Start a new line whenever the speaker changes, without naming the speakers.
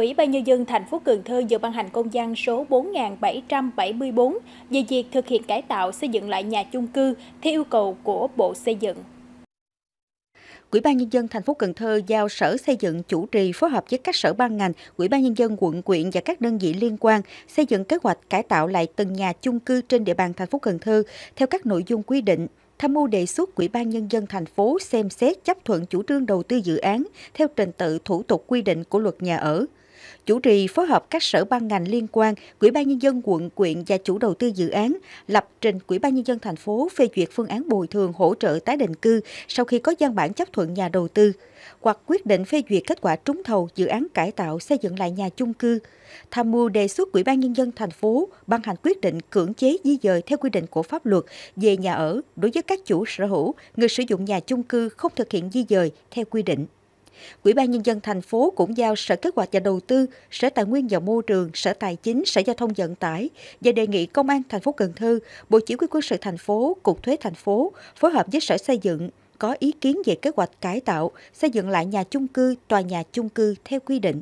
Ủy ban nhân dân thành phố Cần Thơ vừa ban hành công văn số 4774 về việc thực hiện cải tạo xây dựng lại nhà chung cư theo yêu cầu của Bộ Xây dựng.
Ủy ban nhân dân thành phố Cần Thơ giao Sở Xây dựng chủ trì phối hợp với các sở ban ngành, Ủy ban nhân dân quận quyện và các đơn vị liên quan xây dựng kế hoạch cải tạo lại từng nhà chung cư trên địa bàn thành phố Cần Thơ theo các nội dung quy định tham mưu đề xuất Ủy ban Nhân dân thành phố xem xét chấp thuận chủ trương đầu tư dự án theo trình tự thủ tục quy định của luật nhà ở chủ trì phối hợp các sở ban ngành liên quan, Ủy ban nhân dân quận, quyện và chủ đầu tư dự án lập trình Ủy ban nhân dân thành phố phê duyệt phương án bồi thường hỗ trợ tái định cư sau khi có văn bản chấp thuận nhà đầu tư hoặc quyết định phê duyệt kết quả trúng thầu dự án cải tạo xây dựng lại nhà chung cư, tham mưu đề xuất Ủy ban nhân dân thành phố ban hành quyết định cưỡng chế di dời theo quy định của pháp luật về nhà ở đối với các chủ sở hữu, người sử dụng nhà chung cư không thực hiện di dời theo quy định. Ủy ban Nhân dân thành phố cũng giao Sở Kế hoạch và Đầu tư, Sở Tài nguyên và Môi trường, Sở Tài chính, Sở Giao thông Vận tải và đề nghị Công an thành phố Cần Thơ, Bộ Chỉ huy quân sự thành phố, Cục Thuế thành phố phối hợp với Sở Xây dựng có ý kiến về kế hoạch cải tạo, xây dựng lại nhà chung cư, tòa nhà chung cư theo quy định.